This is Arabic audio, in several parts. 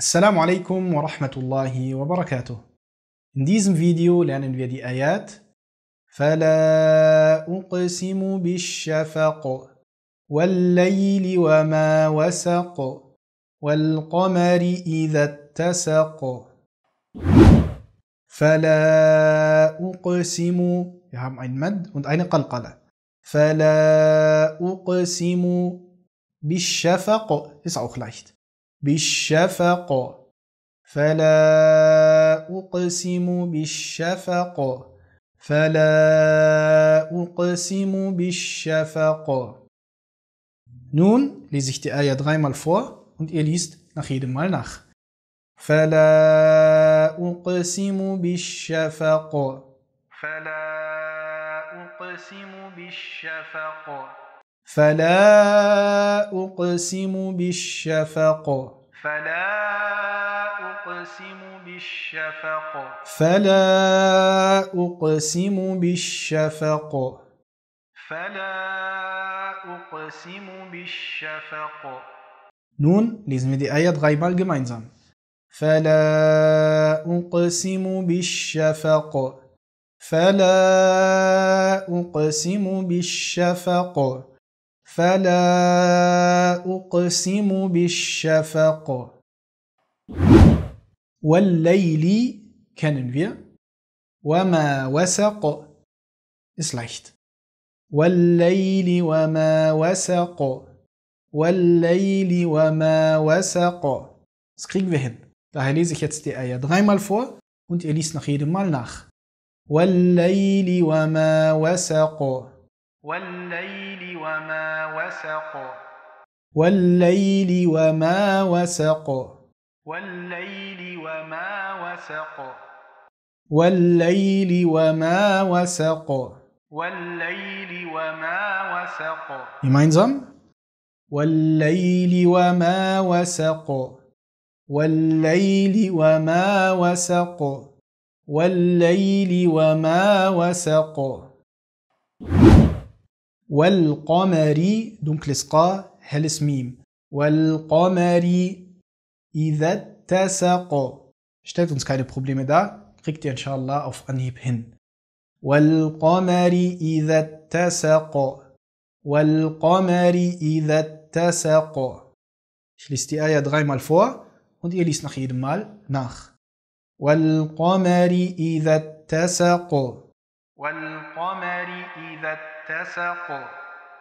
السلام عليكم ورحمة الله وبركاته In this video lernen learn the Ayat فلا أقسم بالشفق والليل وما وسق والقمر إذا اتسق فلا أقسم Wir haben ein Mad und eine قلقلة فلا أقسم بالشفق Ist auch leicht بالشفق فلا أقسم بالشفق فلا أقسم بالشفق Nun lese ich die Ayah dreimal vor und ihr liest nach jedem Mal nach. فلا أقسم بالشفق فلا أقسم بالشفق فلا أقسم بالشفق فلا أقسم بالشفق فلا أقسم بالشفق فلا أقسم بالشفق نون لازم دي آيات غيبال gemeinsam فلا أقسم بالشفق فلا أقسم بالشفق فلا أقسم بالشفق والليل kennen wir وما وسق ist leicht والليل وما وسق والليل وما وسق das kriegen wir hin daher lese ich jetzt die Eier dreimal vor und ihr liest nach jedem Mal nach والليل وما وسق والليل وما وسق والليل وما وسق والليل وما وسق والليل وما وسق والليل وما وسق gemeinsam والليل وما وسق والليل وما وسق والليل وما وسق والقمر دونك لسقا هلس ميم والقمر إذا اتسق اشتغلت انس كاين بروبليم دا كريكتي ان شاء الله اوف انهيب هن والقمر إذا اتسق والقمر إذا اتسق شلستي آية دغاي مال فوا und ihr liest nach jedem Mal nach. والقمر إذا اتسق والقمر إذا اتسق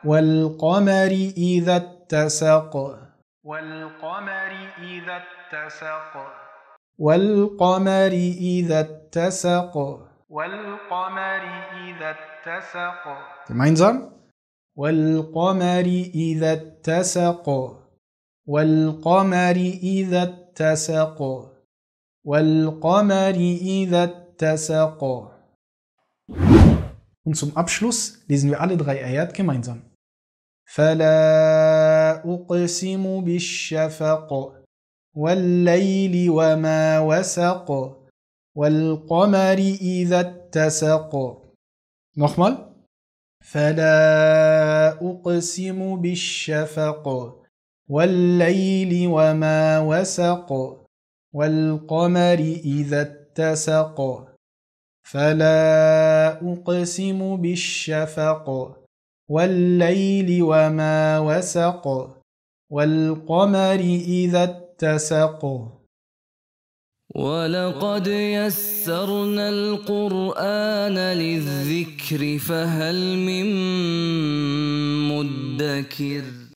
والقمر إذا اتسق والقمر إذا اتسق والقمر إذا اتسق والقمر إذا اتسق gemeinsam والقمر إذا اتسق والقمر إذا اتسق والقمر إذا اتسق Und zum Abschluss lesen wir alle drei Ayat gemeinsam. فلا أقسم بالشفق والليل وما وسق والقمر إذا اتسق Nochmal. فلا أقسم بالشفق والليل وما وسق والقمر إذا اتسق فلا أقسم بالشفق والليل وما وسق والقمر إذا اتسق ولقد يسرنا القرآن للذكر فهل من مدكر